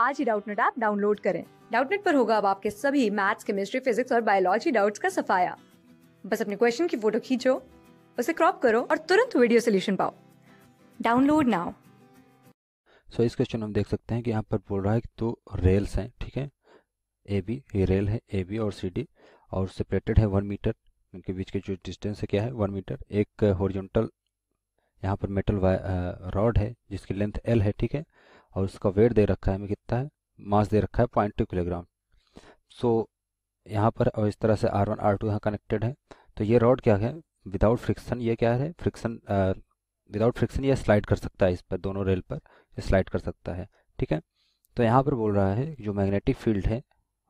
आज ही Doubtnut app download करें डाउटनेट पर होगा अब आपके सभी मैथ्स केमिस्ट्री फिजिक्स और बायोलॉजी डाउट्स का सफाया बस अपने क्वेश्चन की फोटो खींचो उसे क्रॉप करो और तुरंत वीडियो सोल्यूशन पाओ डाउनलोड नाउ सो इस क्वेश्चन हम देख सकते हैं कि यहाँ पर बोल रहा है कि दो रेल्स हैं ठीक है ए बी ये रेल है ए बी और सी डी और सेपरेटेड है वन मीटर उनके बीच के जो डिस्टेंस है क्या है वन मीटर एक हॉरिजॉन्टल यहाँ पर मेटल रॉड है जिसकी लेंथ एल है ठीक है और उसका वेट दे रखा है हमें कितना है मास दे रखा है पॉइंट टू किलोग्राम सो यहाँ पर और इस तरह से आर वन आर टू यहाँ कनेक्टेड है तो ये रॉड क्या है विदाउट फ्रिक्शन ये क्या है फ्रिक्शन विदाउट फ्रिक्शन ये स्लाइड कर सकता है इस पर दोनों रेल पर स्लाइड कर सकता है ठीक है तो यहाँ पर बोल रहा है जो मैग्नेटिक फील्ड है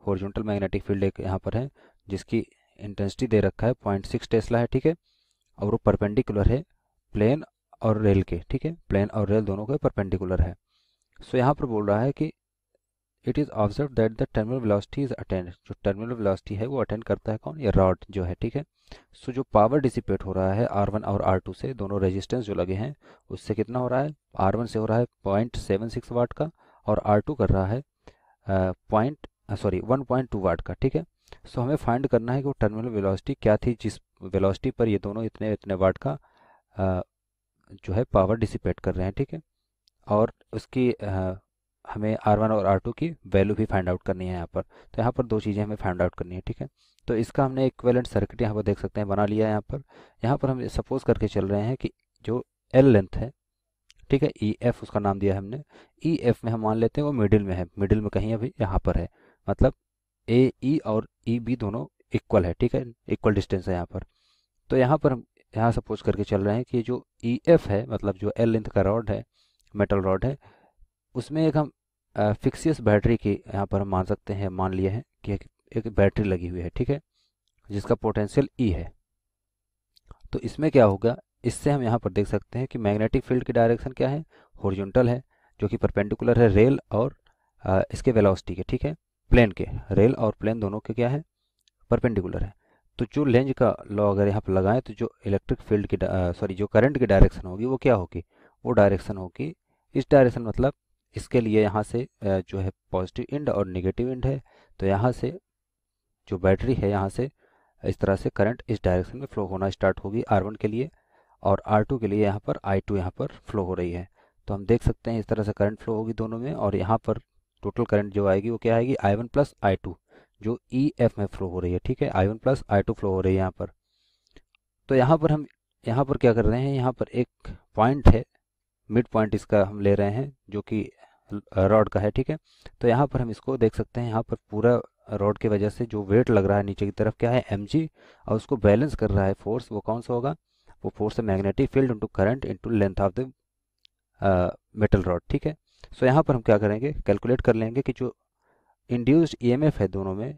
हॉरिजॉन्टल मैग्नेटिक फील्ड एक यहाँ पर है जिसकी इंटेंसिटी दे रखा है पॉइंट सिक्स टेस्ला है ठीक है और वो परपेंडिकुलर है प्लेन और रेल के ठीक है प्लेन और रेल दोनों के परपेंडिकुलर है सो यहाँ पर बोल रहा है कि it is observe that the terminal velocity is attained जो टर्मिनल वेलोसिटी है वो अटेंड करता है कौन ये रॉड जो है ठीक है सो so, जो पावर डिसिपेट हो रहा है आर वन और आर टू से दोनों रेजिस्टेंस जो लगे हैं उससे कितना हो रहा है आर वन से हो रहा है पॉइंट सेवन सिक्स वाट का और आर टू कर रहा है point sorry one point two watt का ठीक है सो so, हमें फाइंड करना है कि वो टर्मिनल वेलोसिटी क्या थी जिस वेलोसिटी पर ये दोनों इतने इतने वाट का जो है पावर डिसिपेट कर रहे हैं ठीक है और उसकी आ, हमें R1 और R2 की वैल्यू भी फाइंड आउट करनी है यहाँ पर तो यहाँ पर दो चीज़ें हमें फाइंड आउट करनी है ठीक है तो इसका हमने इक्वेलेंट सर्किट यहाँ पर देख सकते हैं बना लिया है यहाँ पर यहाँ पर हम सपोज करके चल रहे हैं कि जो एल लेंथ है ठीक है ई e एफ उसका नाम दिया है हमने ई e एफ में हम मान लेते हैं वो मिडिल में है मिडिल में कहीं अभी यहाँ पर है मतलब ए ई e और ई e, बी दोनों इक्वल है ठीक है इक्वल डिस्टेंस है यहाँ पर तो यहाँ पर हम यहाँ सपोज करके चल रहे हैं कि जो ई e एफ है मतलब जो एल लेंथ का रॉड है मेटल रॉड है उसमें एक हम फिक्सियस बैटरी की यहाँ पर हम मान सकते हैं मान लिए हैं कि एक, एक बैटरी लगी हुई है ठीक है जिसका पोटेंशियल ई e है तो इसमें क्या होगा इससे हम यहाँ पर देख सकते हैं कि मैग्नेटिक फील्ड की डायरेक्शन क्या है होरिजेंटल है जो कि परपेंडिकुलर है रेल और आ, इसके वेलोसिटी के ठीक है प्लेन के रेल और प्लेन दोनों के क्या है परपेंडिकुलर है तो जो लेंज का लॉ अगर यहाँ पर लगाएं तो जो इलेक्ट्रिक फील्ड की सॉरी जो करंट की डायरेक्शन होगी वो क्या होगी वो डायरेक्शन होगी इस डायरेक्शन मतलब इसके लिए यहाँ से जो है पॉजिटिव इंड और निगेटिव इंड है तो यहाँ से जो बैटरी है यहाँ से इस तरह से करंट इस डायरेक्शन में फ्लो होना स्टार्ट होगी आर के लिए और आर के लिए यहाँ पर आई टू यहाँ पर फ्लो हो रही है तो हम देख सकते हैं इस तरह से करंट फ्लो होगी दोनों में और यहाँ पर टोटल करंट जो आएगी वो क्या आएगी I one plus I two जो ई e एफ में फ्लो हो रही है ठीक है I one plus I two flow हो रही है यहाँ पर तो यहाँ पर हम यहाँ पर क्या कर रहे हैं यहाँ पर एक पॉइंट है मिड पॉइंट इसका हम ले रहे हैं जो कि रॉड का है ठीक है तो यहाँ पर हम इसको देख सकते हैं यहाँ पर पूरा रॉड की वजह से जो वेट लग रहा है नीचे की तरफ क्या है एम और उसको बैलेंस कर रहा है फोर्स वो कौन सा होगा वो फोर्स है magnetic field into current into length of the metal rod ठीक है सो so, यहाँ पर हम क्या करेंगे कैलकुलेट कर लेंगे कि जो इंड्यूस्ड ईएमएफ e है दोनों में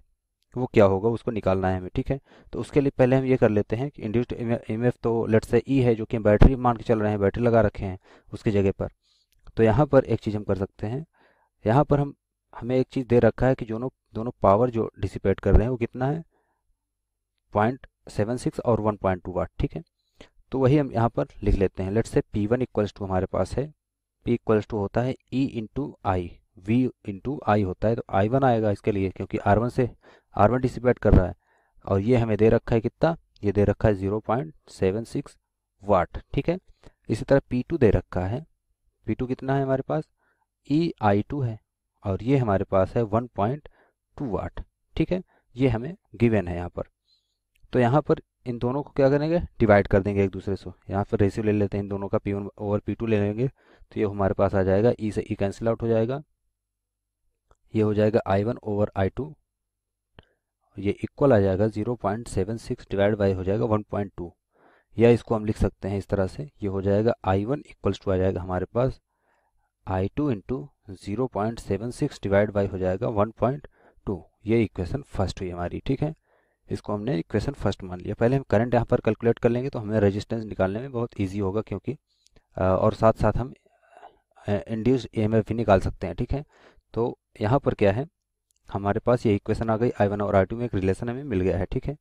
वो क्या होगा उसको निकालना है हमें ठीक है तो उसके लिए पहले हम ये कर लेते हैं कि इंड्यूस्ड एम तो लेट से ई है जो कि बैटरी मान के चल रहे हैं बैटरी लगा रखे हैं उसकी जगह पर तो यहाँ पर एक चीज़ हम कर सकते हैं यहाँ पर हम हमें एक चीज़ दे रखा है कि दोनों दोनों पावर जो डिसिपेट कर रहे हैं वो कितना है पॉइंट सेवन सिक्स और वन पॉइंट टू वाट ठीक है तो वही हम यहाँ पर लिख लेते हैं लेट से पी वन इक्वल्स टू हमारे पास है पी इक्वल्स टू होता है E into I V into I होता है तो आई वन आएगा इसके लिए क्योंकि आर वन से आर वन डिसिपेट कर रहा है और ये हमें दे रखा है कितना ये दे रखा है zero point seven six watt ठीक है इसी तरह पी टू दे रखा है पी टू कितना है हमारे पास ई आई टू है और ये हमारे पास है वन पॉइंट टू वाट ठीक है ये हमें गिवेन है यहाँ पर तो यहाँ पर इन दोनों को क्या करेंगे डिवाइड कर देंगे एक दूसरे से यहाँ पर रेशियो ले लेते हैं इन दोनों का P one over P two ले लेंगे तो ये हमारे पास आ जाएगा ई e से ई कैंसिल आउट हो जाएगा ये हो जाएगा I one over I two ये इक्वल आ जाएगा 0.76 डिवाइड बाई हो जाएगा 1.2 या इसको हम लिख सकते हैं इस तरह से ये हो जाएगा आई वन इक्वल्स टू आ जाएगा हमारे पास I two into zero point seven six divide by हो जाएगा वन पॉइंट टू ये इक्वेशन फर्स्ट हुई हमारी ठीक है इसको हमने इक्वेशन फर्स्ट मान लिया पहले हम करंट यहाँ पर कैलकुलेट कर लेंगे तो हमें रजिस्टेंस निकालने में बहुत ईजी होगा क्योंकि और साथ साथ हम इंड्यूस ई भी निकाल सकते हैं ठीक है तो यहाँ पर क्या है हमारे पास ये इक्वेशन आ गई आई वन और आई टू में एक रिलेशन हमें मिल गया है ठीक है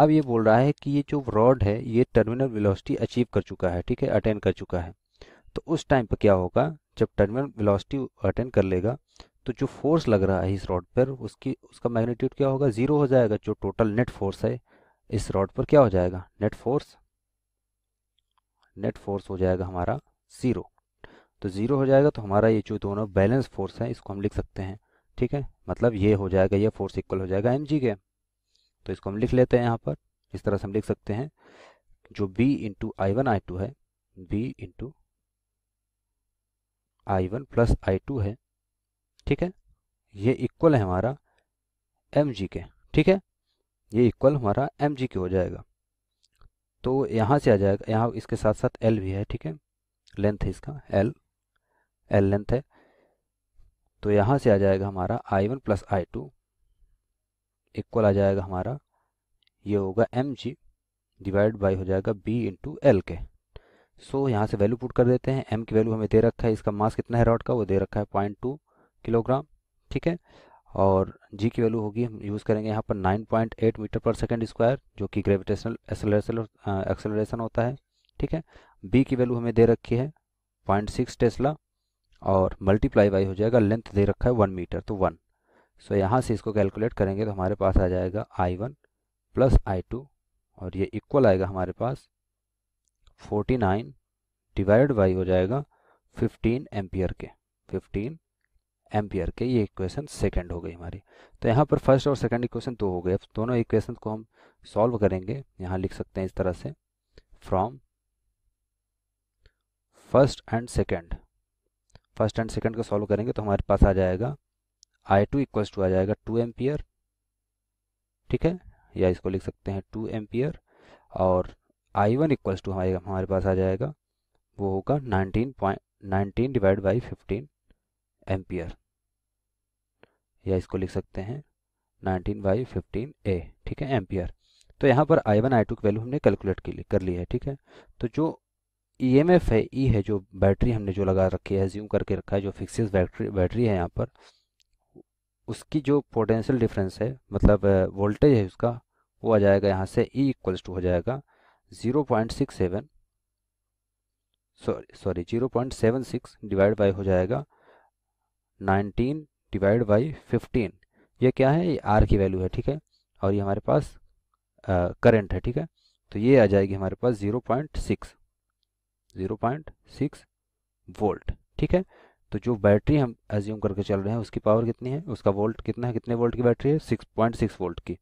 अब ये बोल रहा है कि ये जो रॉड है ये टर्मिनल वेलोसिटी अचीव कर चुका है ठीक है अटेंड कर चुका है तो उस टाइम पर क्या होगा जब टर्मिनल वेलोसिटी अटेंड कर लेगा तो जो फोर्स लग रहा है इस रॉड पर उसकी उसका मैग्नीट्यूड क्या होगा जीरो हो जाएगा जो टोटल नेट फोर्स है इस रॉड पर क्या हो जाएगा नेट फोर्स नेट फोर्स हो जाएगा हमारा ज़ीरो तो ज़ीरो हो जाएगा तो हमारा ये जो दोनों बैलेंस फोर्स है इसको हम लिख सकते हैं ठीक है मतलब ये हो जाएगा ये फोर्स इक्वल हो जाएगा एम जी के तो इसको हम लिख लेते हैं यहाँ पर इस तरह से हम लिख सकते हैं जो B into I one I two है B into I one plus I two है ठीक है ये इक्वल है हमारा एम जी के ठीक है ये इक्वल हमारा एम जी के हो जाएगा तो यहाँ से आ जाएगा यहाँ इसके साथ साथ एल भी है ठीक है लेंथ है इसका एल एल लेंथ है तो यहाँ से आ जाएगा हमारा I one plus I two equal आ जाएगा हमारा ये होगा एम जी डिवाइड बाई हो जाएगा बी इंटू एल के सो so, यहाँ से वैल्यू पुट कर देते हैं एम की वैल्यू हमें दे रखा है इसका मास कितना है रॉड का वो दे रखा है पॉइंट टू किलोग्राम ठीक है और जी की वैल्यू होगी हम यूज़ करेंगे यहाँ पर 9.8 मीटर पर सेकेंड स्क्वायर जो कि ग्रेविटेशनल एक्सेलरेशन एक्सेलरेशन होता है ठीक है बी की वैल्यू हमें दे रखी है पॉइंट सिक्स टेस्ला और मल्टीप्लाई बाई हो जाएगा लेंथ दे रखा है वन मीटर तो वन सो so, यहाँ से इसको कैलकुलेट करेंगे तो हमारे पास आ जाएगा I one plus I two और ये इक्वल आएगा हमारे पास फोर्टी नाइन डिवाइड बाई हो जाएगा फिफ्टीन एम्पियर के फिफ्टीन एम्पियर के ये इक्वेशन सेकेंड हो गई हमारी तो यहाँ पर फर्स्ट और सेकेंड इक्वेशन दो हो गए अब दोनों इक्वेशन को हम सॉल्व करेंगे यहाँ लिख सकते हैं इस तरह से from first and second first and second को सॉल्व करेंगे तो हमारे पास आ जाएगा आई टू इक्वल्स टू आ जाएगा टू एम्पियर ठीक है या इसको लिख सकते हैं टू एम्पियर और आई वन इक्वल्स टू हमारे हमारे पास आ जाएगा वो होगा nineteen point nineteen divide by fifteen ampere या इसको लिख सकते हैं नाइनटीन बाई फिफ्टीन ए ठीक है एम्पियर तो यहाँ पर आई वन आई टू की वैल्यू हमने कैलकुलेट कर ली है ठीक है तो जो ई एम एफ है ई e है जो बैटरी हमने जो लगा रखी है ज्यूम करके रखा है जो फिक्सिस बैटरी बैटरी है यहाँ पर उसकी जो पोटेंशियल डिफरेंस है मतलब वोल्टेज है उसका वो आ जाएगा यहाँ से ई इक्वल्स टू हो जाएगा zero point six seven sorry sorry zero point seven six divide by हो जाएगा नाइनटीन डिवाइड बाई फिफ्टीन ये क्या है ये आर की वैल्यू है ठीक है और ये हमारे पास करंट है ठीक है तो ये आ जाएगी हमारे पास ज़ीरो पॉइंट सिक्स 0.6 वोल्ट ठीक है तो जो बैटरी हम एज्यूम करके चल रहे हैं उसकी पावर कितनी है उसका वोल्ट कितना है कितने वोल्ट की बैटरी है 6.6 वोल्ट की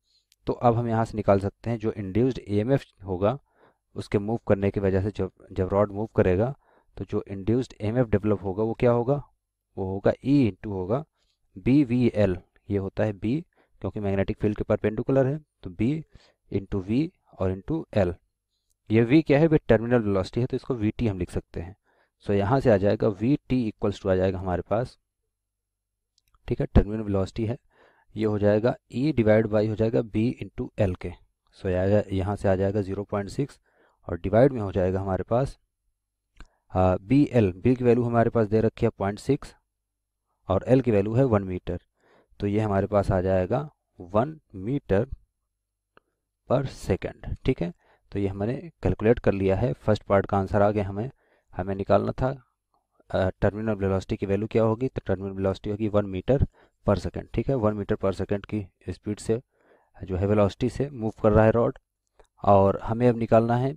तो अब हम यहाँ से निकाल सकते हैं जो इंड्यूस्ड ईएमएफ e होगा उसके मूव करने की वजह से जब जब रॉड मूव करेगा तो जो इंड्यूस्ड एफ डेवलप होगा वो क्या होगा वो होगा ई e इंटू होगा बी वी एल ये होता है बी क्योंकि मैग्नेटिक फील्ड के परपेंडिकुलर है तो बी इंटू वी और इंटू एल ये वी क्या है वे टर्मिनल वेलोसिटी है तो इसको वी टी हम लिख सकते हैं सो so, यहाँ से आ जाएगा वी टी इक्वल्स टू आ जाएगा हमारे पास ठीक है टर्मिनल वेलोसिटी है ये हो जाएगा ई डिवाइड बाई हो जाएगा बी इंटू एल के सो यहाँ से आ जाएगा जीरो पॉइंट सिक्स और डिवाइड में हो जाएगा हमारे पास बी एल बी की वैल्यू हमारे पास दे रखी है पॉइंट सिक्स और एल की वैल्यू है वन मीटर तो ये हमारे पास आ जाएगा वन मीटर पर सेकेंड ठीक है तो ये हमने कैलकुलेट कर लिया है फर्स्ट पार्ट का आंसर आ गया हमें हमें निकालना था टर्मिनल वेलोसिटी की वैल्यू क्या होगी तो टर्मिनल वेलोसिटी होगी वन मीटर पर सेकेंड ठीक है वन मीटर पर सेकेंड की स्पीड से जो है वेलोसिटी से मूव कर रहा है रॉड और हमें अब निकालना है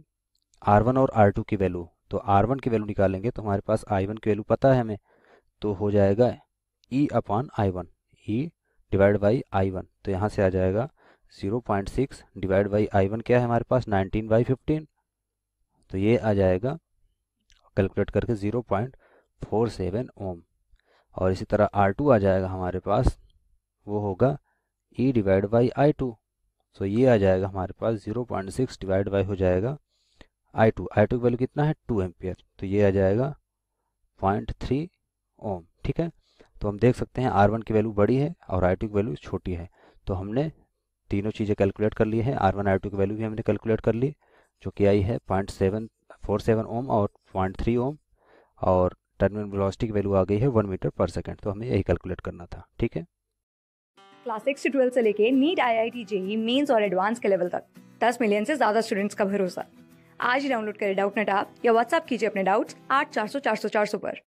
आर वन और आर टू की वैल्यू तो आर वन की वैल्यू निकालेंगे तो हमारे पास आई वन की वैल्यू पता है हमें तो हो जाएगा E upon I one E divide by I one तो यहाँ से आ जाएगा zero point six divide by I one क्या है हमारे पास नाइनटीन बाई फिफ्टीन तो ये आ जाएगा कैलकुलेट करके zero point four seven ohm और इसी तरह आर टू आ जाएगा हमारे पास वो होगा E e divide by I two तो ये आ जाएगा हमारे पास zero point six divide by हो जाएगा आई टू आई टू की वैल्यू कितना है टू एम्पियर तो ये आ जाएगा पॉइंट थ्री ओम ठीक है तो हम देख सकते हैं आर वन की वैल्यू बड़ी है और आई टू की वैल्यू छोटी है तो हमने तीनों चीज़ें कैलकुलेट कर ली हैं आर वन आर टू की वैल्यू भी हमने कैलकुलेट कर ली जो कि आई है point seven four seven ohm और पॉइंट थ्री ओम और टर्मिनल वेलोसिटी की वैल्यू आ गई है वन मीटर पर सेकेंड तो हमें यही कैलकुलेट करना था ठीक है क्लास सिक्स से ट्वेल्थ से लेके NEET IIT JEE Mains और एडवांस के लेवल तक दस मिलियन से ज्यादा स्टूडेंट्स का भरोसा आज ही डाउनलोड करें डाउट नेट आप या व्हाट्सअप कीजिए अपने डाउट्स आठ चार सौ चार सौ चार सौ पर